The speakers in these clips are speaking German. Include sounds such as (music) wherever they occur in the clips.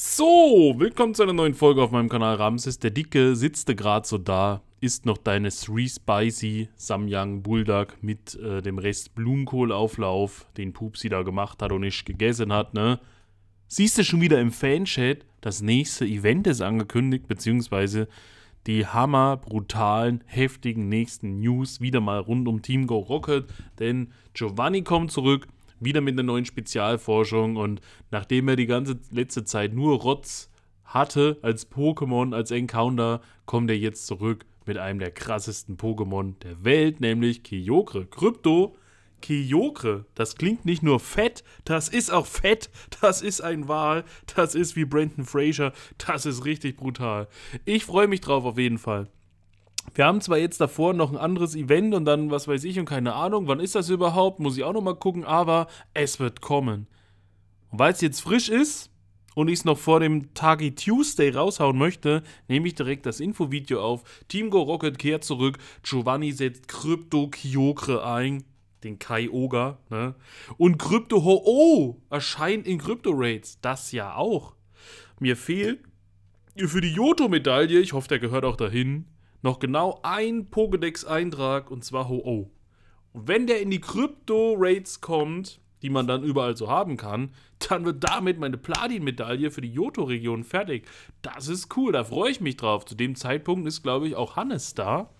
So, willkommen zu einer neuen Folge auf meinem Kanal Ramses. Der Dicke sitzte gerade so da, isst noch deine Three Spicy Samyang Bulldog mit äh, dem Rest Blumenkohlauflauf, den Pupsi da gemacht hat und nicht gegessen hat, ne? Siehst du schon wieder im Fanchat, das nächste Event ist angekündigt, beziehungsweise die hammer brutalen, heftigen nächsten News wieder mal rund um Team Go Rocket, denn Giovanni kommt zurück, wieder mit einer neuen Spezialforschung und nachdem er die ganze letzte Zeit nur Rotz hatte als Pokémon, als Encounter, kommt er jetzt zurück mit einem der krassesten Pokémon der Welt, nämlich Kyogre. Krypto, Kyogre, das klingt nicht nur fett, das ist auch fett, das ist ein Wal, das ist wie Brandon Fraser, das ist richtig brutal. Ich freue mich drauf auf jeden Fall wir haben zwar jetzt davor noch ein anderes Event und dann was weiß ich und keine Ahnung, wann ist das überhaupt, muss ich auch nochmal gucken, aber es wird kommen. Und weil es jetzt frisch ist und ich es noch vor dem Tagi Tuesday raushauen möchte, nehme ich direkt das Infovideo auf. Team Go Rocket kehrt zurück, Giovanni setzt Krypto Kyokre ein, den Kai Oga, ne? Und Krypto Ho Oh erscheint in Krypto Raids, das ja auch. Mir fehlt für die Joto-Medaille, ich hoffe, der gehört auch dahin, noch genau ein Pokédex-Eintrag und zwar Ho-Oh. Und wenn der in die Krypto-Rates kommt, die man dann überall so haben kann, dann wird damit meine Platin-Medaille für die joto region fertig. Das ist cool, da freue ich mich drauf. Zu dem Zeitpunkt ist, glaube ich, auch Hannes da,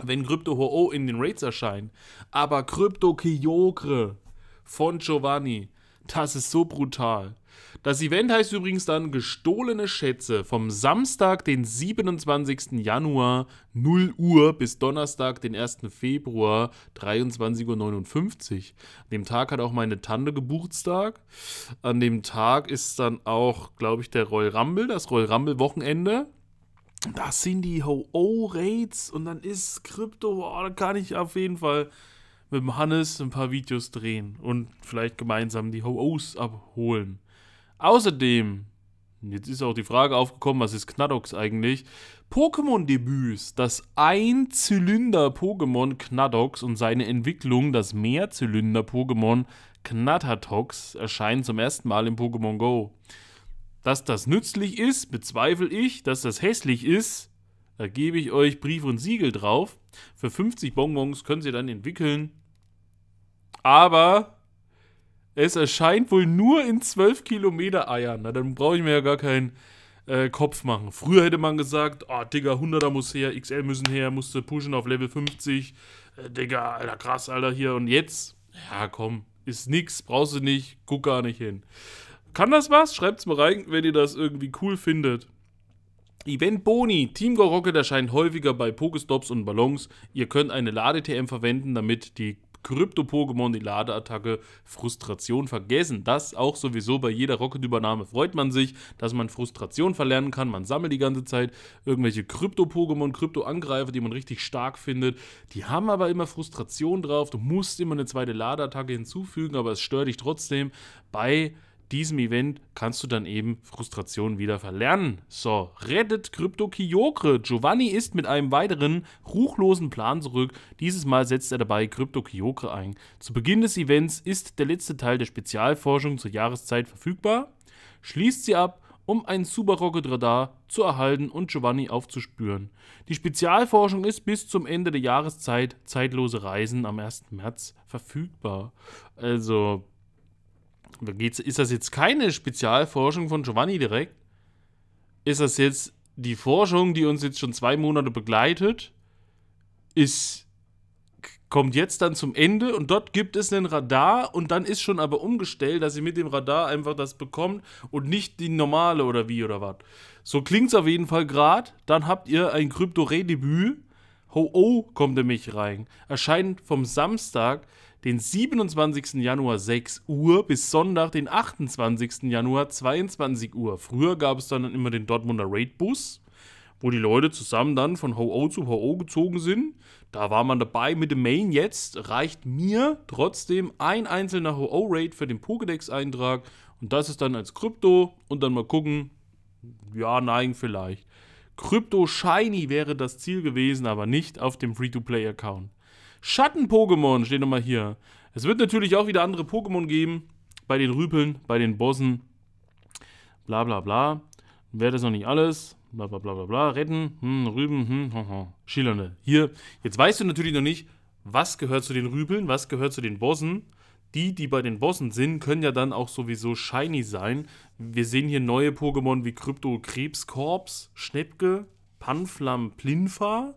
wenn Krypto Ho-Oh in den Raids erscheint. Aber Krypto Kyogre von Giovanni, das ist so brutal. Das Event heißt übrigens dann Gestohlene Schätze vom Samstag, den 27. Januar 0 Uhr bis Donnerstag, den 1. Februar 23.59 Uhr. An dem Tag hat auch meine Tante Geburtstag. An dem Tag ist dann auch, glaube ich, der Roll Rumble, das Roll Rumble Wochenende. Das sind die Ho-Oh-Rates und dann ist Krypto, oh, da kann ich auf jeden Fall mit dem Hannes ein paar Videos drehen und vielleicht gemeinsam die Ho-Ohs abholen. Außerdem, jetzt ist auch die Frage aufgekommen, was ist Knaddox eigentlich? Pokémon-Debüts, das Einzylinder-Pokémon Knaddox und seine Entwicklung, das Mehrzylinder-Pokémon Knattertox, erscheinen zum ersten Mal im Pokémon Go. Dass das nützlich ist, bezweifle ich. Dass das hässlich ist, da gebe ich euch Brief und Siegel drauf. Für 50 Bonbons können sie dann entwickeln. Aber es erscheint wohl nur in 12 Kilometer Eiern. Na, dann brauche ich mir ja gar keinen äh, Kopf machen. Früher hätte man gesagt, oh, Digga, 100er muss her, XL müssen her, musste pushen auf Level 50. Äh, Digga, alter, krass, alter, hier. Und jetzt, ja, komm, ist nix, brauchst du nicht, guck gar nicht hin. Kann das was? Schreibt's mal rein, wenn ihr das irgendwie cool findet. Event Boni. Team Go Rocket erscheint häufiger bei Pokestops und Ballons. Ihr könnt eine Ladetm verwenden, damit die Krypto-Pokémon die Ladeattacke Frustration vergessen. Das auch sowieso bei jeder Rocket-Übernahme freut man sich, dass man Frustration verlernen kann. Man sammelt die ganze Zeit irgendwelche Krypto-Pokémon, Krypto-Angreifer, die man richtig stark findet. Die haben aber immer Frustration drauf. Du musst immer eine zweite Ladeattacke hinzufügen, aber es stört dich trotzdem bei diesem Event kannst du dann eben Frustration wieder verlernen. So, rettet Krypto Kyokre. Giovanni ist mit einem weiteren ruchlosen Plan zurück. Dieses Mal setzt er dabei Krypto Kyokre ein. Zu Beginn des Events ist der letzte Teil der Spezialforschung zur Jahreszeit verfügbar. Schließt sie ab um ein Super Rocket Radar zu erhalten und Giovanni aufzuspüren. Die Spezialforschung ist bis zum Ende der Jahreszeit zeitlose Reisen am 1. März verfügbar. Also geht's, ist das jetzt keine Spezialforschung von Giovanni direkt? Ist das jetzt die Forschung, die uns jetzt schon zwei Monate begleitet? Ist, kommt jetzt dann zum Ende und dort gibt es einen Radar und dann ist schon aber umgestellt, dass sie mit dem Radar einfach das bekommt und nicht die normale oder wie oder was. So klingt es auf jeden Fall gerade. Dann habt ihr ein krypto debüt Ho-Oh kommt nämlich rein. Erscheint vom Samstag, den 27. Januar 6 Uhr bis Sonntag, den 28. Januar 22 Uhr. Früher gab es dann immer den Dortmunder Raid-Bus, wo die Leute zusammen dann von Ho-Oh zu Ho-Oh gezogen sind. Da war man dabei mit dem Main. Jetzt reicht mir trotzdem ein einzelner Ho-Oh-Raid für den Pokédex-Eintrag. Und das ist dann als Krypto und dann mal gucken. Ja, nein, vielleicht. Krypto-Shiny wäre das Ziel gewesen, aber nicht auf dem Free-to-Play-Account. Schatten-Pokémon steht nochmal hier. Es wird natürlich auch wieder andere Pokémon geben. Bei den Rüpeln, bei den Bossen. Bla bla bla. Wäre das noch nicht alles? Bla bla bla bla bla. Retten, hm, Rüben, hm, ho, ho. Schillernde. Hier, jetzt weißt du natürlich noch nicht, was gehört zu den Rüpeln, was gehört zu den Bossen die, die bei den Bossen sind, können ja dann auch sowieso shiny sein. Wir sehen hier neue Pokémon wie Krypto, Krebskorps, Schnepke, Panflam, Plinfa,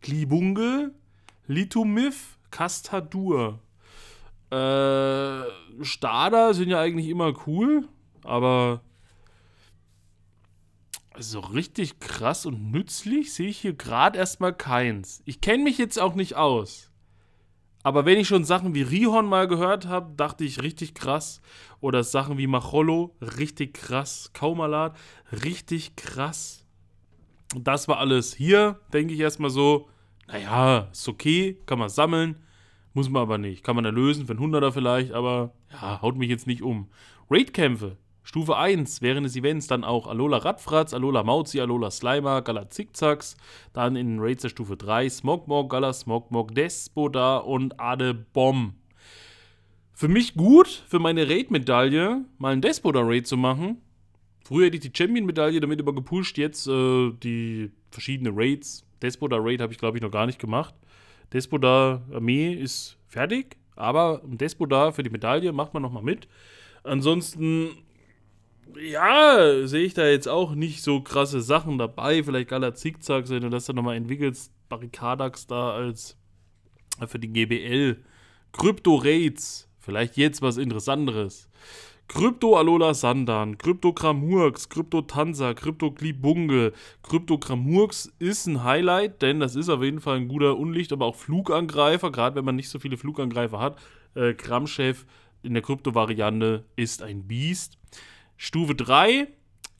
Klibunge, Litomif, Kastadur. Äh, Stader sind ja eigentlich immer cool, aber so richtig krass und nützlich sehe ich hier gerade erstmal keins. Ich kenne mich jetzt auch nicht aus. Aber wenn ich schon Sachen wie Rihorn mal gehört habe, dachte ich richtig krass. Oder Sachen wie Macholo, richtig krass. Kaumalat, richtig krass. Das war alles hier, denke ich erstmal so. Naja, ist okay, kann man sammeln. Muss man aber nicht. Kann man erlösen für einen Hunderter vielleicht, aber ja, haut mich jetzt nicht um. Raidkämpfe, Stufe 1 während des Events dann auch Alola Radfratz, Alola Mauzi, Alola Slimer, Gala Zickzacks, dann in Raids der Stufe 3 Smogmog, Gala Smogmog, Despoda und Ade Bomb. Für mich gut, für meine Raid-Medaille mal einen Despoda-Raid zu machen. Früher hätte ich die Champion-Medaille damit immer gepusht, jetzt äh, die verschiedenen Raids. Despoda-Raid habe ich, glaube ich, noch gar nicht gemacht. Despoda-Armee ist fertig, aber ein Despoda für die Medaille macht man nochmal mit. Ansonsten ja, sehe ich da jetzt auch nicht so krasse Sachen dabei. Vielleicht geiler Zickzack wenn du das dann nochmal entwickelst, Barrikadax da als äh, für die GBL. Krypto Raids, vielleicht jetzt was Interessanteres. Krypto Alola Sandan, Krypto Kramurks, Krypto Tansa, Krypto Klibunge. Krypto Kramurks ist ein Highlight, denn das ist auf jeden Fall ein guter Unlicht, aber auch Flugangreifer, gerade wenn man nicht so viele Flugangreifer hat. Äh, Kramchef in der Krypto-Variante ist ein Biest. Stufe 3,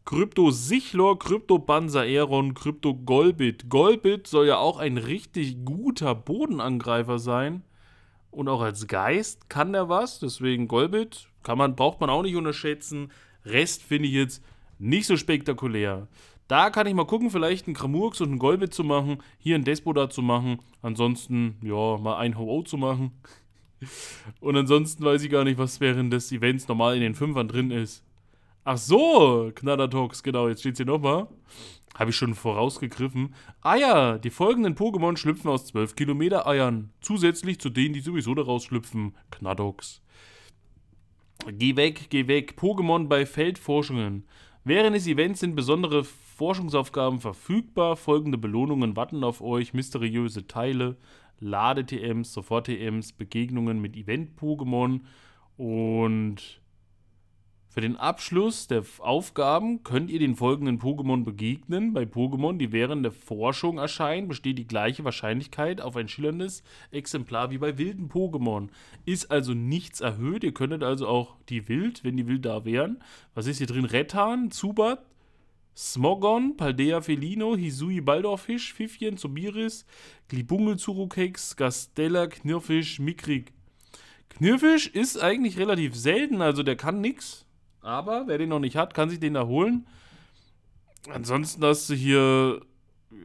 Krypto Sichlor, Krypto Aeron, Krypto Golbit. Golbit soll ja auch ein richtig guter Bodenangreifer sein. Und auch als Geist kann der was. Deswegen Golbit kann man, braucht man auch nicht unterschätzen. Rest finde ich jetzt nicht so spektakulär. Da kann ich mal gucken, vielleicht einen Kramurks und einen Golbit zu machen, hier einen da zu machen, ansonsten, ja, mal ein Ho-Oh zu machen. (laughs) Und ansonsten weiß ich gar nicht, was während des Events normal in den Fünfern drin ist. Ach so, Knattertox, genau, jetzt steht's hier nochmal. Habe ich schon vorausgegriffen. Eier! Ah die folgenden Pokémon schlüpfen aus 12 Kilometer Eiern. Zusätzlich zu denen, die sowieso daraus schlüpfen. Knattox. Geh weg, geh weg. Pokémon bei Feldforschungen. Während des Events sind besondere Forschungsaufgaben verfügbar. Folgende Belohnungen warten auf euch. Mysteriöse Teile, Lade-TMs, Sofort-TMs, Begegnungen mit Event-Pokémon und für den Abschluss der Aufgaben könnt ihr den folgenden Pokémon begegnen. Bei Pokémon, die während der Forschung erscheinen, besteht die gleiche Wahrscheinlichkeit auf ein schillerndes Exemplar wie bei wilden Pokémon. Ist also nichts erhöht. Ihr könntet also auch die Wild, wenn die Wild da wären. Was ist hier drin? Rettan, Zubat, Smogon, Paldea Felino, Hisui Baldorfisch, Pfiffchen, Zubiris, Glibungel Zurukex, Gastella, Knirfisch, Mikrik. Knirfisch ist eigentlich relativ selten, also der kann nichts. Aber wer den noch nicht hat, kann sich den da holen. Ansonsten hast du hier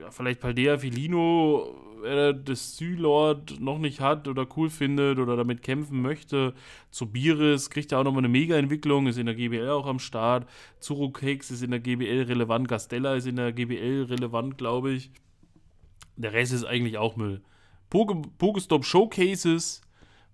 ja, vielleicht Paldea Filino, wer das Sylord noch nicht hat oder cool findet oder damit kämpfen möchte. Zobiris kriegt ja auch nochmal eine Mega-Entwicklung, ist in der GBL auch am Start. Zurukex ist in der GBL relevant, Gastella ist in der GBL relevant, glaube ich. Der Rest ist eigentlich auch Müll. Poke Pokestop Showcases,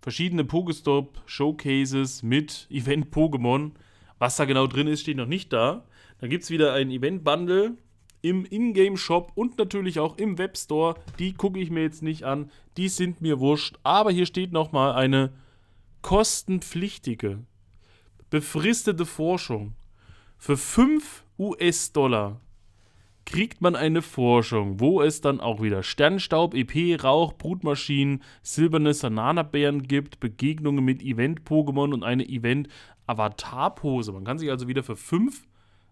verschiedene Pokestop Showcases mit Event Pokémon was da genau drin ist, steht noch nicht da. Dann gibt es wieder ein Event-Bundle im Ingame-Shop und natürlich auch im Webstore. Die gucke ich mir jetzt nicht an. Die sind mir wurscht. Aber hier steht nochmal eine kostenpflichtige, befristete Forschung für 5 US-Dollar kriegt man eine Forschung, wo es dann auch wieder Sternstaub, EP, Rauch, Brutmaschinen, silberne Sananabären gibt, Begegnungen mit Event-Pokémon und eine Event-Avatar-Pose. Man kann sich also wieder für 5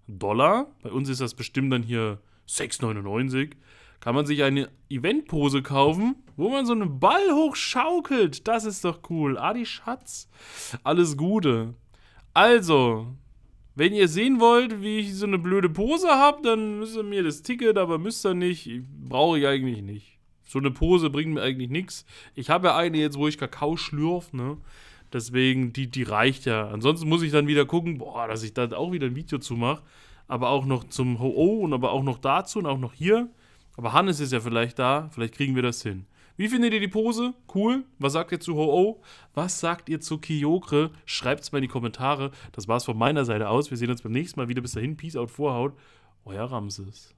Dollar, bei uns ist das bestimmt dann hier 6,99, kann man sich eine Event-Pose kaufen, wo man so einen Ball hochschaukelt. Das ist doch cool. Adi Schatz, alles Gute. Also, wenn ihr sehen wollt, wie ich so eine blöde Pose habe, dann müsst ihr mir das Ticket, aber müsst ihr nicht. Brauche ich eigentlich nicht. So eine Pose bringt mir eigentlich nichts. Ich habe ja eine jetzt, wo ich Kakao schlürf, ne? Deswegen, die, die reicht ja. Ansonsten muss ich dann wieder gucken, boah, dass ich da auch wieder ein Video zu mache. Aber auch noch zum Ho-Oh und aber auch noch dazu und auch noch hier. Aber Hannes ist ja vielleicht da, vielleicht kriegen wir das hin. Wie findet ihr die Pose? Cool. Was sagt ihr zu Ho-Oh? Was sagt ihr zu Kyokre? es mal in die Kommentare. Das war's von meiner Seite aus. Wir sehen uns beim nächsten Mal wieder. Bis dahin, Peace out, Vorhaut. Euer Ramses.